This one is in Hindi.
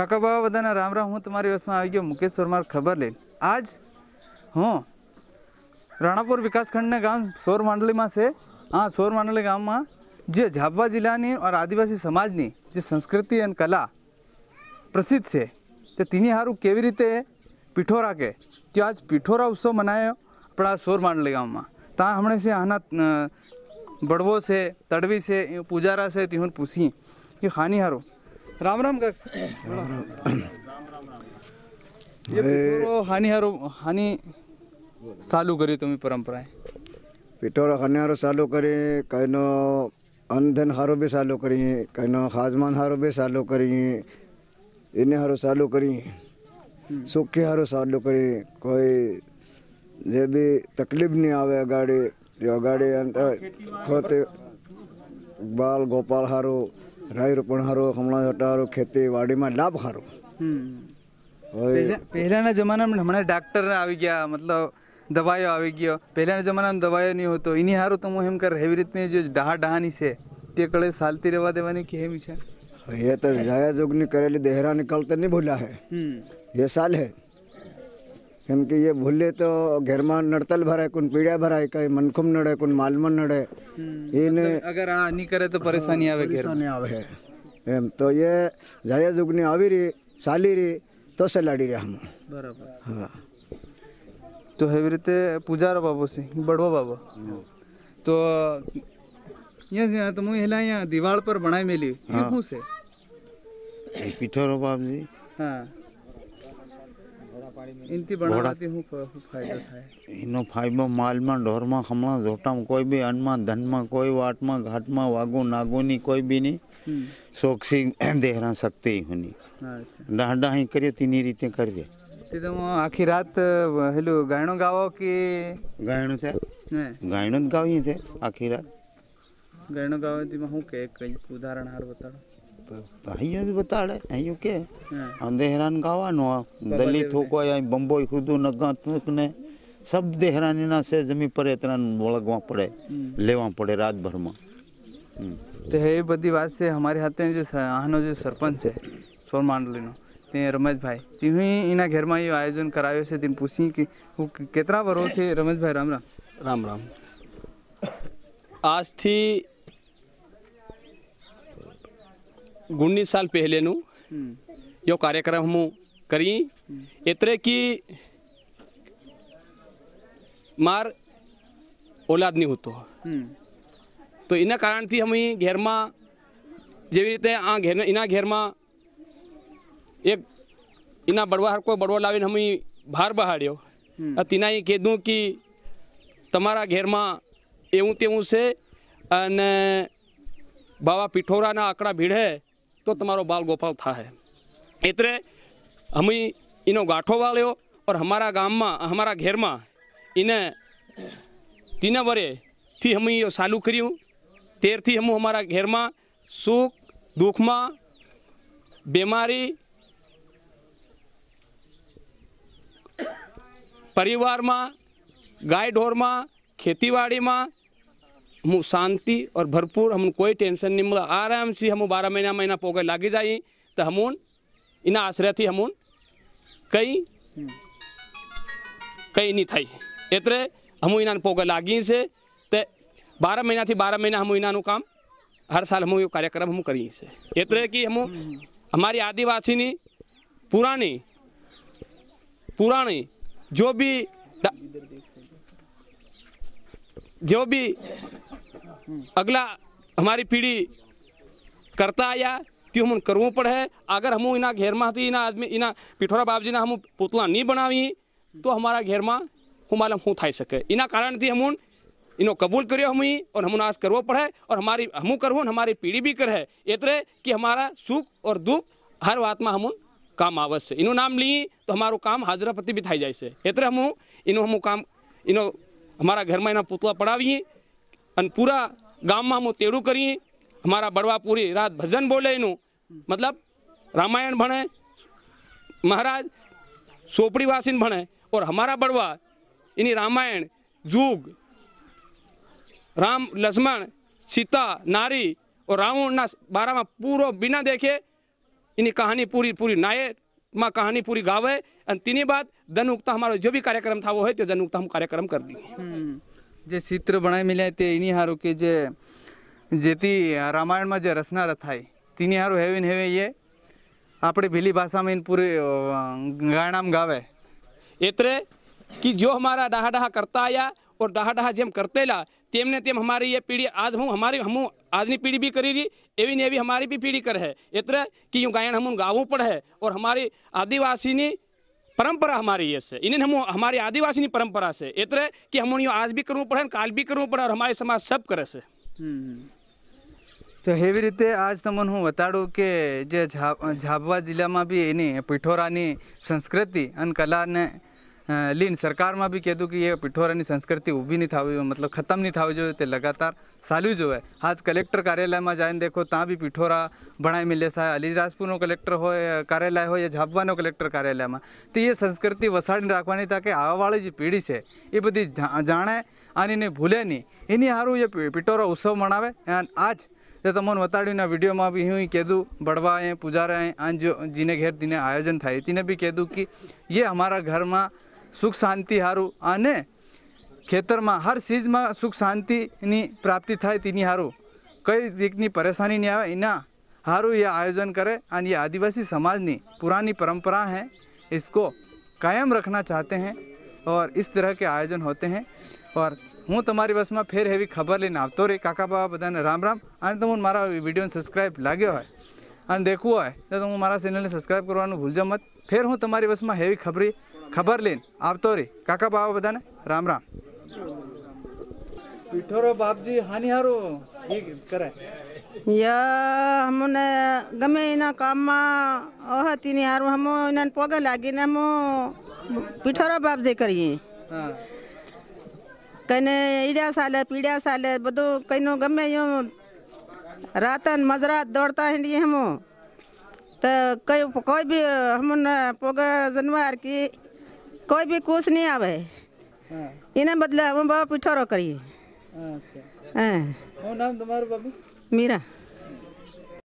काका बाबा बदा राम राम हूँ तुम्हारी वस में आ गया मुकेश सोरमर खबर ले आज हूँ राणापुर विकासखंड ने गाँव सोर मंडली में से हाँ सोर मंडली गाँव में जो झाबवा जिला और आदिवासी समाज की जो संस्कृति एंड कला प्रसिद्ध से तो तीनी हारू के पिठोरा के तो आज पिठोरा उत्सव मनायो अपना सोर मंडली गाँव में ता हमने से आना बड़वो से तड़वी से पूजारा से तिहन पूछी कि खानी हारू राम राम का हानिहारो हानी चालू करी तुम्ही परंपरा पिठोर हानिहारो चालू करी कायनो अंधन हारो बी चालू करी कायनो खाजमान हारो बी चालू करी इने हारो चालू करी हम्म। सूखे हारो चालू करी कोई जे भी तकलीफ नहीं आवे अगाड़ी जो अगाड़ी खोते बाल गोपाल हारो રાય રોપણ હારો હમણાં હટારો ખેતી વાડી માં લાભ હારો હમ પહેલાના જમાના માં હમણાં ડૉક્ટર આવી ગયા મતલબ દવાયો આવી ગયો પહેલાના જમાના માં દવાયો નહોતો ઇની હારું તો મો એમ કર હેવી રીત ને જો ઢા ઢાની સે ટેકળે સાલતી રેવા દેવાની કે હેમી ચા એ તો જાગ જוג ની કરેલી દેહરા નકલતે ની બોલા હે હમ વે સાલે क्योंकि ये भूले तो घेरमा नड़तल भरा है कुन पीड़ा भरा है कहीं मनखुम नड़े कुन मालमन नड़े इन अगर हाँ नहीं करे तो परेशानी आवे परेशानी आवे है एम तो ये जाया जुगनी आवी रही साली रही तो से लड़ी रही हम बराबर हाँ तो है रीते पुजारा बाबू से बड़वा बाबा तो यहाँ तो मुझे हिला यहाँ दीवार पर बनाई मेली हाँ। से पिठोर बाबू जी हाँ ઇનથી બનાવવાથી હું ખૂબ ફાયદો થાય એનો ફાયદો માલમાં ઢોરમાં ખમણા ઝોટામાં કોઈ બી અન્નમાં ધનમાં કોઈ વાટમાં ઘાટમાં વાગો નાગોની કોઈ બી ની સોક્ષી દેહરા શકતી હોની ડાંડા અહીં કરીએ તેની રીતે કરીએ તે તો આખી રાત હેલું ગાયણું ગાવો કે ગાયણું છે ગાયણું જ ગાવીએ છે આખી રાત ગાયણું ગાવવાથી હું કે કંઈક ઉદાહરણ હાર બતાડો અહીંયા જ બતાડે અહીંયા કે દેહરાન ગાવાનો દલિત હોકો બંબોય ખુદું નગાતુક ને સબ દેહરાનીના સે જમી પર એતરાન વળગવા પડે લેવા પડે રાતભરમાં તે એ બધી વાત છે અમારી હાથે જે આનો જે સરપંચ છે સોર માંડલીનો તે રમેશભાઈ તે હું એના ઘેરમાં એ આયોજન કરાવ્યો છે તેને પૂછી કે હું કેટલા વરો છે રમેશભાઈ રામ રામ રામ રામ આજથી उन्नीस साल पहले नु यो कार्यक्रम हम करी इतरे की मार औलाद नहीं होतो तो इन कारण थी हम घर में जी रीते इना घर में एक इना बड़वा हर कोई बड़वा लाई हम बाहर बहाड़ियो हम्म। तिना कह दू कि तमारा घर में एवं तेव से बाबा पिठोरा ना आंकड़ा भीड़ તો તમારો બાલ ગોપાલ થાહે ઇતરે અમે ઈનો ગાંઠો વાળ્યો ઓર અમારા ગામમાં અમારા ઘેરમાં ઈને 3 નવરે થી અમે યો ચાલુ કર્યું 13 થી અમે અમારા ઘેરમાં સુખ દુખમાં બીમારી પરિવારમાં ગાય ઢોરમાં ખેતીવાડીમાં हम शांति और भरपूर हम कोई टेंशन नहीं मिला आराम से हम बारह महीना महीना पोगे लागे जाए तो हम इन आश्रय थी हम कई कई नहीं थी एतरे हम इना पोगे लागी से तो बारह महीना थी बारह महीना हम इना काम हर साल हम यो कार्यक्रम हम करी से एतरे कि हम हमारी आदिवासी ने पुरानी पुरानी जो भी जो भी अगला हमारी पीढ़ी करता आया ती हम करवो पड़े अगर हम इना घेर में थी इना आदमी इना पिठोरा बाप जी ने हम पुतला नहीं बनावी तो हमारा घेर हम हमारा हूँ थाई सके इना कारण थी हम इनो कबूल करियो हम ही और हम आज करवो पड़े और हमारी हम करवो हमारी पीढ़ी भी करे इतरे कि हमारा सुख और दुख हर बात में हम काम आवश्य इनो नाम ली तो हमारो काम हाजरा प्रति भी थाई जाए इतरे हम इनो हम काम इनो हमारा घर में इना पुतला पढ़ाविए पूरा गाम में हम तेरू કરીએ हमारा बड़वा पूरी रात भजन बोले इनू मतलब रामायण भणे महाराज સોપડી भणे और हमारा बड़वा यानी रामायण जुग राम लक्ष्मण सीता नारी और रावण ना बारह में पूरा बिना देखे इन्हीं कहानी पूरी पूरी नाये माँ कहानी पूरी गावे और तीन बाद धन उगता हमारा जो भी कार्यक्रम था वो है तो धन उगता हम कार्यक्रम कर दिए जे જે ચિત્ર બનાવી इनी તે के जे जेती रामायण में जे रचना रथाई થાય તેની સારું हेवे ये એ આપણી भाषा में इन पूरे गायनाम गावे एतरे कि जो हमारा डहा डहा करता आया और डहा डहा जेम करते ला तेम ने तेम हमारी ये पीढ़ी आज हूँ हमारी हम आदमी पीढ़ी भी करी रही एवी ने भी हमारी भी पीढ़ी कर है इतरे कि यूँ गायन हम गावों पर है और हमारी आदिवासी ने પરંપરા हमारी ये से इन्हें हम हमारी आदिवासी परंपरा से इतने कि हम आज भी करવું પડે ને કાલ भी કરવું પડે और हमारे समाज सब करे से તો એવી રીતે આજ તમને હું બતાડું કે જે ઝાબવા જિલ્લામાં બી એની પિઠોરાની સંસ્કૃતિ અને કલાને લીન સરકારમાં બી કહેતું કે એ પિઠોરાની સંસ્કૃતિ ઊભી નહીં થવી જોઈએ મતલબ ખતમ નહીં થવી જોઈએ તે લગાતાર ચાલ્યું જ હોય આજ કલેક્ટર કાર્યાલયમાં જઈને દેખો ત્યાં બી પિઠોરા ભણાઈ મળે છે અલીરાજપુરનો કલેક્ટર હોય કાર્યાલય હોય ઝાબવાનો કલેક્ટર કાર્યાલયમાં તે એ સંસ્કૃતિ વસાડીને રાખવાની તાકે આવાવાળી જે પેઢી છે એ બધી જાણે અને ભૂલે નહીં એની સારું એ પિઠોરો ઉત્સવ મનાવે અને આજ તે તમને બતાડ્યું વિડીયોમાં બી હું કહેદું બड़वा हैं पुजारा हैं आज जीने घेर दिन आयोजन था इतने भी कह दूँ कि ये हमारा घर में सुख शांति हारू अने खेतर में हर चीज में सुख शांति प्राप्ति थाय तिनी हारू कई रीतनी परेशानी नहीं आए इना हारू ये आयोजन करे अन ये आदिवासी समाज ने पुरानी परंपरा है इसको कायम रखना चाहते हैं और इस तरह के आयोजन होते हैं और हूँ तुम्हारी बस में फिर हेवी खबर लेने आप तो रे काका बाबा बदा ने राम राम अरे तुम मारा वीडियो सब्सक्राइब लागो हो देखो है तो तुम मारा चैनल ने सब्सक्राइब करवा भूलजो मत फिर हूँ तुम्हारी बस में हेवी खबरी खबर लेन आप तो रे काका बाबा बताना राम राम पिठोरो बाप जी हानिहारो ये करे या हमने गमे इना काम मा ओह तीनी हारो हमो इनन पोगे लागी ने पिठोरो बाप जे करिए हां कने ईड़ा साले पीड़ा साले बदो कइनो गमे यो रातन मजरात दौड़ता हिंडी हमो तो कोई भी हमने पोगे जानवर की कोई भी कुछ नहीं आवे हाँ। इन्हें बदले हम बाबा पिठोरो करिए अच्छा हाँ। नाम तुम्हारा बाबू मीरा